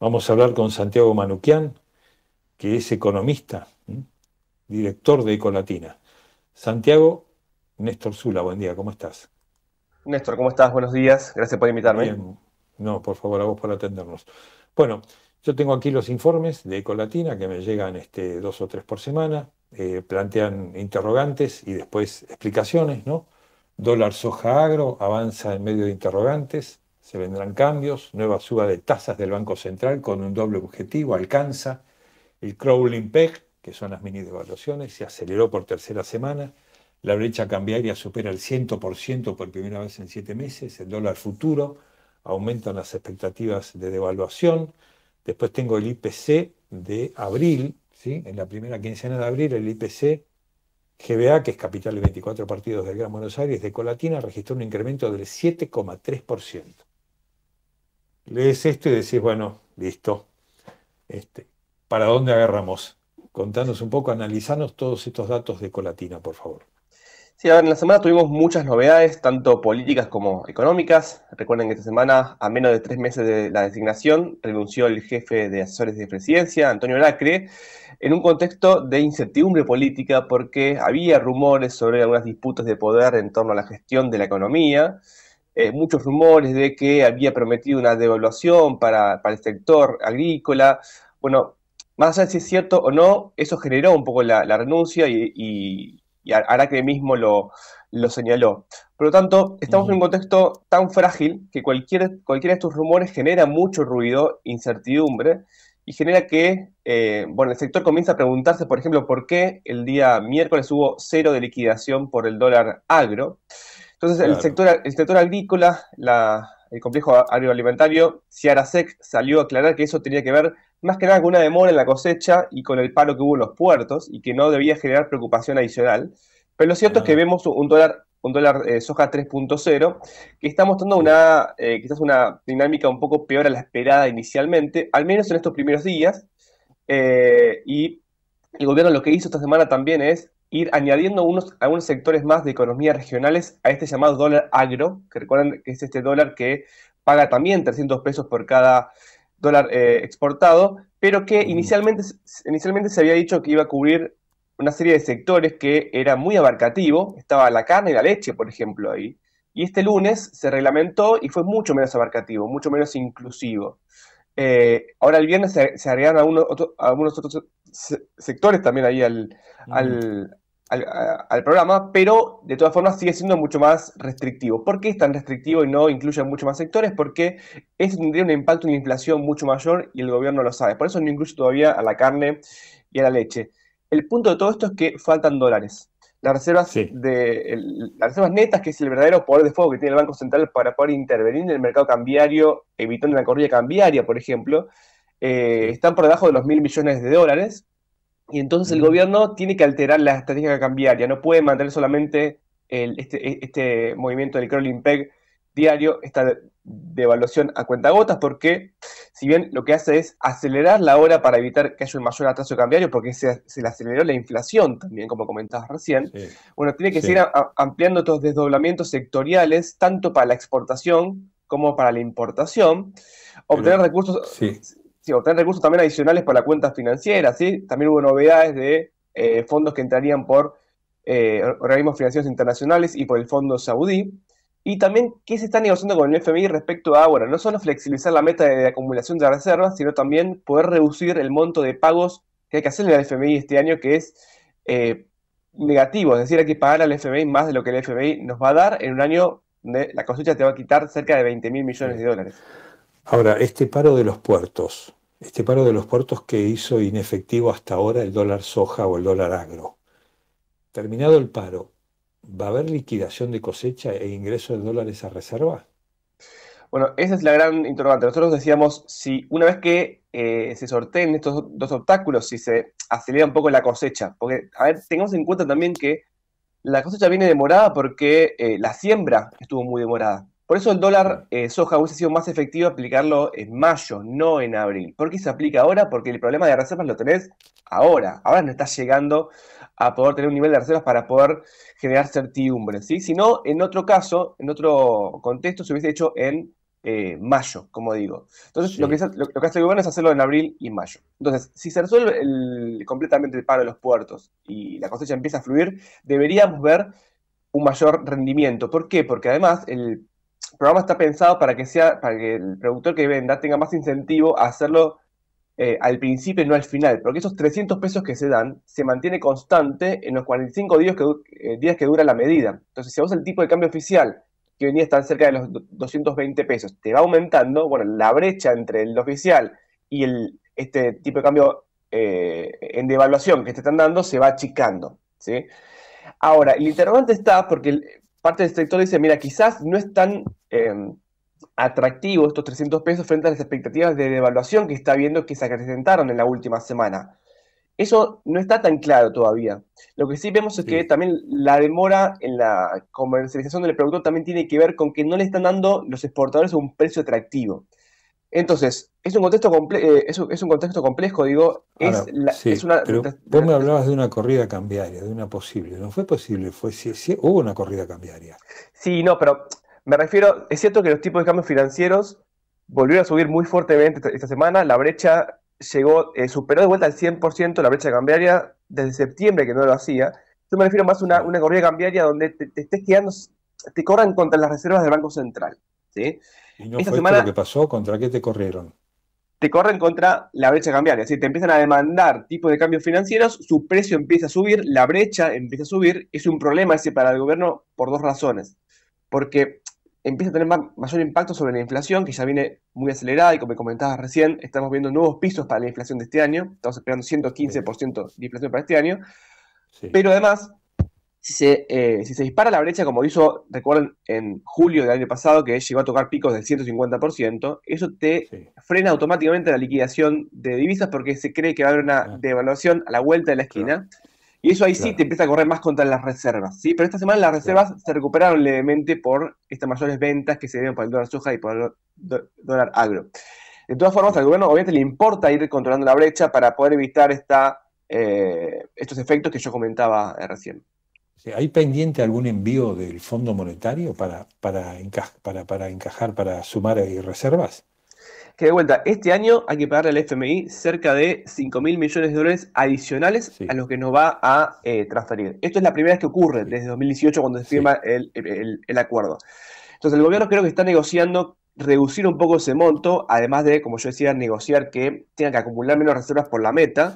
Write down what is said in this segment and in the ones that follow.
Vamos a hablar con Santiago Manuquian, que es economista, director de Ecolatina. Santiago, Néstor Zula, buen día, ¿cómo estás? Néstor, ¿cómo estás? Buenos días, gracias por invitarme. No, por favor, a vos por atendernos. Bueno, yo tengo aquí los informes de Ecolatina que me llegan este, dos o tres por semana, eh, plantean interrogantes y después explicaciones, ¿no? Dólar soja agro avanza en medio de interrogantes, se vendrán cambios, nueva suba de tasas del Banco Central con un doble objetivo, alcanza el crawling peg, que son las mini devaluaciones, se aceleró por tercera semana, la brecha cambiaria supera el 100% por primera vez en siete meses, el dólar futuro, aumentan las expectativas de devaluación, después tengo el IPC de abril, ¿sí? en la primera quincena de abril el IPC GBA, que es capital de 24 partidos del Gran Buenos Aires, de Colatina, registró un incremento del 7,3% lees esto y decís, bueno, listo, este, ¿para dónde agarramos? Contanos un poco, analizanos todos estos datos de Colatina, por favor. Sí, a ver, en la semana tuvimos muchas novedades, tanto políticas como económicas. Recuerden que esta semana, a menos de tres meses de la designación, renunció el jefe de asesores de presidencia, Antonio Lacre, en un contexto de incertidumbre política porque había rumores sobre algunas disputas de poder en torno a la gestión de la economía. Eh, muchos rumores de que había prometido una devaluación para, el sector agrícola. Bueno, más allá de si es cierto o no, eso generó un poco la, renuncia y, y, y mismo lo, señaló. Por lo tanto, estamos en un contexto tan frágil que cualquier, cualquiera de estos rumores genera mucho ruido, incertidumbre, y genera que, eh, bueno, el sector comienza a preguntarse, por ejemplo, por qué el día miércoles hubo cero de liquidación por el dólar agro. Entonces, el, sector, el sector agrícola, el complejo agroalimentario, Ciarasec salió a aclarar que eso tenía que ver más que nada con una demora en la cosecha y con el paro que hubo en los puertos y que no debía generar preocupación adicional. Pero lo cierto es que ah. vemos un dólar un dólar eh, soja 3.0, que está mostrando una, eh, quizás una dinámica un poco peor a la esperada inicialmente, al menos en estos primeros días. Eh, y el gobierno lo que hizo esta semana también es ir añadiendo unos, algunos sectores más de economías regionales a este llamado dólar agro, que recuerdan que es este dólar que paga también 300 pesos por cada dólar eh, exportado, pero que inicialmente, inicialmente se había dicho que iba a cubrir una serie de sectores que era muy abarcativo, estaba la carne y la leche, por ejemplo, ahí. Y este lunes se reglamentó y fue mucho menos abarcativo, mucho menos inclusivo. Eh, ahora el viernes se, se algunos, otros sectores también ahí al, al, programa, pero de todas formas sigue siendo mucho más restrictivo. ¿Por qué es tan restrictivo y no incluye a muchos más sectores? Porque eso tendría un impacto en la inflación mucho mayor y el gobierno lo sabe. Por eso no incluye todavía a la carne y a la leche. El punto de todo esto es que faltan dólares. Las reservas, de, las reservas netas, que es el verdadero poder de fuego que tiene el Banco Central para poder intervenir en el mercado cambiario, evitando la corrida cambiaria, por ejemplo, eh, están por debajo de los mil millones de dólares y entonces el gobierno tiene que alterar la estrategia cambiaria, no puede mantener solamente este, este, movimiento del crawling peg diario, esta devaluación a cuentagotas, porque si bien lo que hace es acelerar la hora para evitar que haya un mayor atraso cambiario, porque se, le aceleró la inflación también, como comentabas recién, bueno, tiene que seguir ampliando estos desdoblamientos sectoriales, tanto para la exportación como para la importación, obtener recursos sí, obtener recursos también adicionales para cuentas financieras, ¿sí? También hubo novedades de eh, fondos que entrarían por eh, organismos financieros internacionales y por el Fondo Saudí. Y también, ¿qué se está negociando con el FMI respecto a, bueno, no solo flexibilizar la meta de acumulación de reservas, sino también poder reducir el monto de pagos que hay que hacerle al FMI este año, que es eh, negativo, es decir, hay que pagar al FMI más de lo que el FMI nos va a dar en un año donde la cosecha te va a quitar cerca de 20 mil millones de dólares. Ahora, este paro de los puertos, este paro de los puertos que hizo inefectivo hasta ahora el dólar soja o el dólar agro. Terminado el paro, ¿va a haber liquidación de cosecha e ingreso de dólares a reserva? Bueno, esa es la gran interrogante. Nosotros decíamos, si una vez que eh, se sorteen estos dos obstáculos, si se acelera un poco la cosecha, porque, a ver, tengamos en cuenta también que la cosecha viene demorada porque eh, la siembra estuvo muy demorada. Por eso el dólar eh, soja hubiese sido más efectivo aplicarlo en mayo, no en abril. ¿Por qué se aplica ahora? Porque el problema de reservas lo tenés ahora. Ahora no estás llegando a poder tener un nivel de reservas para poder generar certidumbre. ¿sí? Si no, en otro caso, en otro contexto, se hubiese hecho en eh, mayo, como digo. Entonces, lo, que, que hace el gobierno es hacerlo en abril y mayo. Entonces, si se resuelve completamente el paro de los puertos y la cosecha empieza a fluir, deberíamos ver un mayor rendimiento. ¿Por qué? Porque además el el programa está pensado para que sea, para que el productor que venda tenga más incentivo a hacerlo eh, al principio y no al final, porque esos 300 pesos que se dan se mantiene constante en los 45 días que, eh, días que dura la medida. Entonces, si vos el tipo de cambio oficial, que venía en día cerca de los 220 pesos, te va aumentando, bueno, la brecha entre el oficial y el, este tipo de cambio eh, en devaluación que te están dando se va achicando, ¿sí? Ahora, el interrogante está porque parte del sector dice, mira, quizás no es tan eh, atractivo estos 300 pesos frente a las expectativas de devaluación que está viendo que se acrecentaron en la última semana. Eso no está tan claro todavía. Lo que sí vemos es que también la demora en la comercialización del producto también tiene que ver con que no le están dando los exportadores un precio atractivo. Entonces, es un contexto, comple eh, es, un, contexto complejo, digo. es, pero vos me hablabas de una corrida cambiaria, de una posible. No fue posible, fue hubo una corrida cambiaria. Sí, no, pero me refiero, es cierto que los tipos de cambios financieros volvieron a subir muy fuertemente esta, semana. La brecha llegó, eh, superó de vuelta al 100% la brecha cambiaria desde septiembre, que no lo hacía. Yo me refiero más a una, corrida cambiaria donde te, te estés quedando, te corran contra las reservas del Banco Central. ¿Y no Esta lo que pasó? ¿Contra qué te corrieron? Te corren contra la brecha cambiaria, es te empiezan a demandar tipos de cambios financieros, su precio empieza a subir, la brecha empieza a subir, es un problema ese para el gobierno por dos razones. Porque empieza a tener mayor impacto sobre la inflación, que ya viene muy acelerada y como comentabas recién, estamos viendo nuevos pisos para la inflación de este año, estamos esperando 115% de inflación para este año, pero además eh, si se, dispara la brecha, como hizo, recuerden, en julio del año pasado, que llegó a tocar picos del 150%, eso te frena automáticamente la liquidación de divisas porque se cree que va a haber una ah. devaluación a la vuelta de la esquina. Y eso ahí sí te empieza a correr más contra las reservas, ¿sí? Pero esta semana las reservas se recuperaron levemente por estas mayores ventas que se dieron por el dólar soja y por el dólar agro. De todas formas, al gobierno obviamente le importa ir controlando la brecha para poder evitar eh, estos efectos que yo comentaba eh, recién. ¿Hay pendiente algún envío del Fondo Monetario para, para, encajar, para sumar eh, reservas? Que de vuelta, este año hay que pagarle al FMI cerca de 5 mil millones de dólares adicionales a los que nos va a eh, transferir. Esto es la primera vez que ocurre desde 2018 cuando se firma el, acuerdo. Entonces el gobierno creo que está negociando reducir un poco ese monto, además de, como yo decía, negociar que tenga que acumular menos reservas por la meta,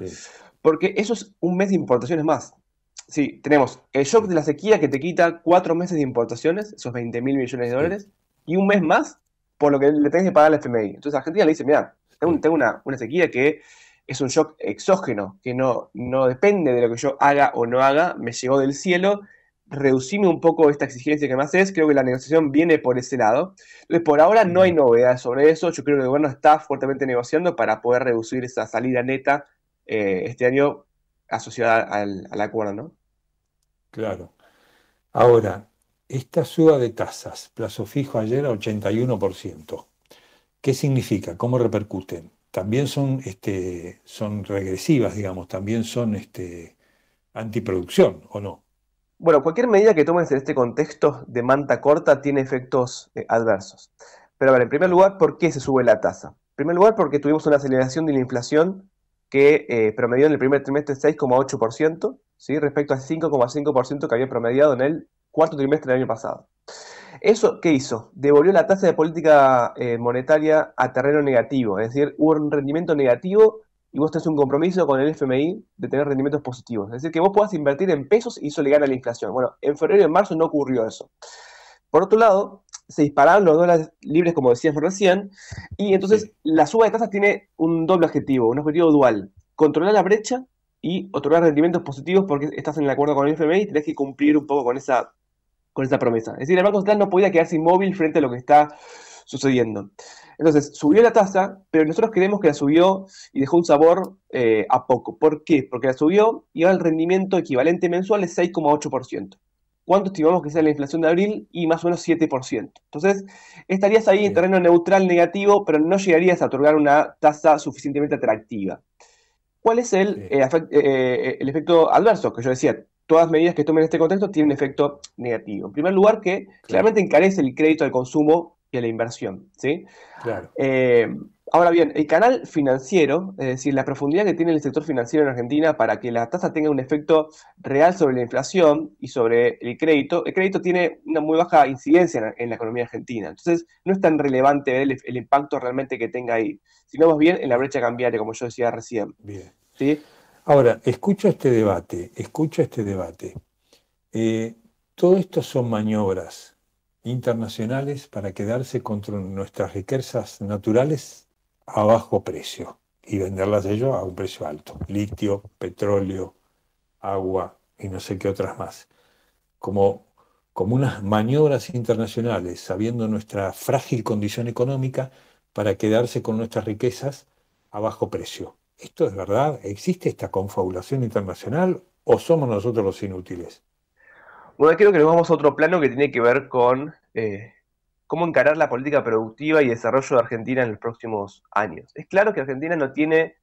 porque eso es un mes de importaciones más. Sí, tenemos el shock de la sequía que te quita cuatro meses de importaciones, esos 20 mil millones de dólares, y un mes más por lo que le tenés que pagar al FMI. Entonces Argentina le dice, mira, tengo, una, sequía que es un shock exógeno, que no, no depende de lo que yo haga o no haga, me llegó del cielo, reducime un poco esta exigencia que me haces, creo que la negociación viene por ese lado. Entonces, por ahora no hay novedades sobre eso, yo creo que el gobierno está fuertemente negociando para poder reducir esa salida neta eh, este año asociada al, acuerdo, ¿no? Claro. Ahora, esta suba de tasas, plazo fijo ayer a 81%, ¿qué significa? ¿Cómo repercuten? También son, este, son regresivas, digamos, también son este, antiproducción, ¿o no? Bueno, cualquier medida que tomes en este contexto de manta corta tiene efectos eh, adversos. Pero a ver, en primer lugar, ¿por qué se sube la tasa? En primer lugar, porque tuvimos una aceleración de la inflación que eh, promedió en el primer trimestre 6,8%, ¿sí? respecto al 5,5% que había promediado en el cuarto trimestre del año pasado. ¿Eso qué hizo? Devolvió la tasa de política eh, monetaria a terreno negativo, es decir, hubo un rendimiento negativo y vos tenés un compromiso con el FMI de tener rendimientos positivos. Es decir, que vos puedas invertir en pesos y eso le gana a la inflación. Bueno, en febrero y en marzo no ocurrió eso. Por otro lado, se dispararon los dólares libres, como decías recién, y entonces la suba de tasas tiene un doble objetivo, un objetivo dual, controlar la brecha y otorgar rendimientos positivos porque estás en el acuerdo con el FMI y tenés que cumplir un poco con esa, con esa promesa. Es decir, el Banco Central no podía quedarse inmóvil frente a lo que está sucediendo. Entonces, subió la tasa, pero nosotros creemos que la subió y dejó un sabor eh, a poco. ¿Por qué? Porque la subió y ahora el rendimiento equivalente mensual es 6,8% cuánto estimamos que sea la inflación de abril y más o menos 7%. Entonces, estarías ahí en terreno neutral negativo, pero no llegarías a otorgar una tasa suficientemente atractiva. ¿Cuál es el, eh, eh, eh, el efecto adverso? Que yo decía, todas medidas que tomen en este contexto tienen efecto negativo. En primer lugar, que claramente encarece el crédito al consumo y a la inversión. ¿sí? Claro. Ahora bien, el canal financiero, es decir, la profundidad que tiene el sector financiero en Argentina para que la tasa tenga un efecto real sobre la inflación y sobre el crédito, el crédito tiene una muy baja incidencia en, la economía argentina. Entonces, no es tan relevante ver el, impacto realmente que tenga ahí, sino más bien en la brecha cambiaria, como yo decía recién. Bien. ¿Sí? Ahora, escucha este debate, escucha este debate. Eh, todo esto son maniobras internacionales para quedarse contra nuestras riquezas naturales a bajo precio y venderlas ellos a un precio alto. Litio, petróleo, agua y no sé qué otras más. Como, como unas maniobras internacionales, sabiendo nuestra frágil condición económica para quedarse con nuestras riquezas a bajo precio. ¿Esto es verdad? ¿Existe esta confabulación internacional o somos nosotros los inútiles? Bueno, creo que nos vamos a otro plano que tiene que ver con eh, cómo encarar la política productiva y desarrollo de Argentina en los próximos años. Es claro que Argentina no tiene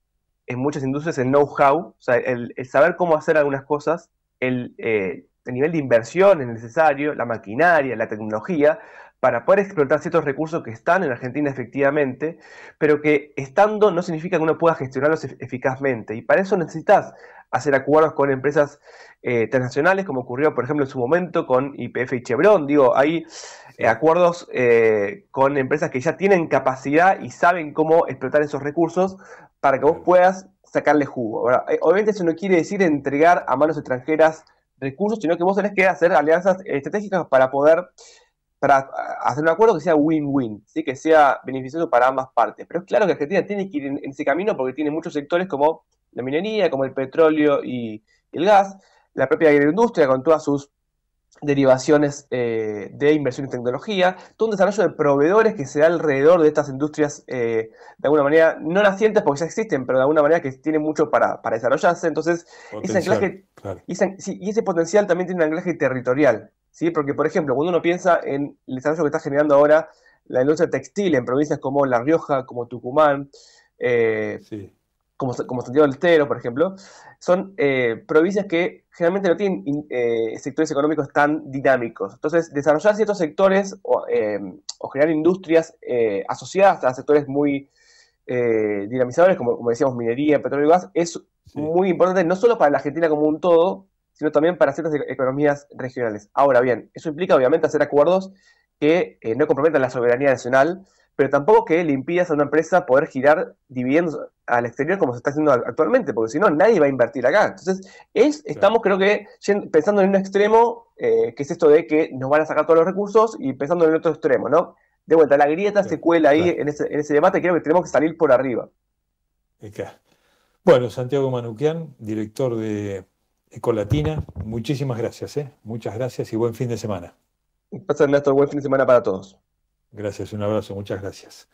en muchas industrias el know-how, o sea, el, saber cómo hacer algunas cosas, eh, el nivel de inversión es necesario, la maquinaria, la tecnología, para poder explotar ciertos recursos que están en Argentina efectivamente, pero que estando no significa que uno pueda gestionarlos eficazmente. Y para eso necesitas hacer acuerdos con empresas eh, transnacionales, como ocurrió, por ejemplo, en su momento con IPF y Chevron. Digo, hay eh, acuerdos eh, con empresas que ya tienen capacidad y saben cómo explotar esos recursos para que vos puedas sacarle jugo. Obviamente eso no quiere decir entregar a manos extranjeras recursos, sino que vos tenés que hacer alianzas estratégicas para poder para hacer un acuerdo que sea win-win, ¿sí? que sea beneficioso para ambas partes. Pero es claro que Argentina tiene que ir en ese camino porque tiene muchos sectores como la minería, como el petróleo y el gas, la propia agroindustria con todas sus derivaciones eh, de inversión en tecnología, todo un desarrollo de proveedores que se da alrededor de estas industrias eh, de alguna manera, no nacientes porque ya existen, pero de alguna manera que tienen mucho para, desarrollarse. Entonces, ese anclaje, y ese potencial también tiene un anclaje territorial, ¿sí? porque por ejemplo, cuando uno piensa en el desarrollo que está generando ahora la industria textil en provincias como La Rioja, como Tucumán, eh, como, como Santiago del Estero, por ejemplo, son eh, provincias que generalmente no tienen eh, sectores económicos tan dinámicos. Entonces, desarrollar ciertos sectores o, em, generar industrias eh, asociadas a sectores muy dinamizadores, como, decíamos, minería, petróleo y gas, es muy importante no solo para la Argentina como un todo, sino también para ciertas e-, economías regionales. Ahora bien, eso implica obviamente hacer acuerdos que no comprometan la soberanía nacional, pero tampoco que le impidas a una empresa poder girar dividendos al exterior como se está haciendo actualmente, porque si no, nadie va a invertir acá. Entonces, es, estamos creo que pensando en un extremo, eh, que es esto de que nos van a sacar todos los recursos, y pensando en el otro extremo, ¿no? De vuelta, la grieta se cuela ahí en ese, en ese debate, creo que tenemos que salir por arriba. Bueno, Santiago Manuquian, director de Ecolatina, muchísimas gracias, ¿eh? muchas gracias y buen fin de semana. Pasen, Néstor, buen fin de semana para todos. Gracias, un abrazo, muchas gracias.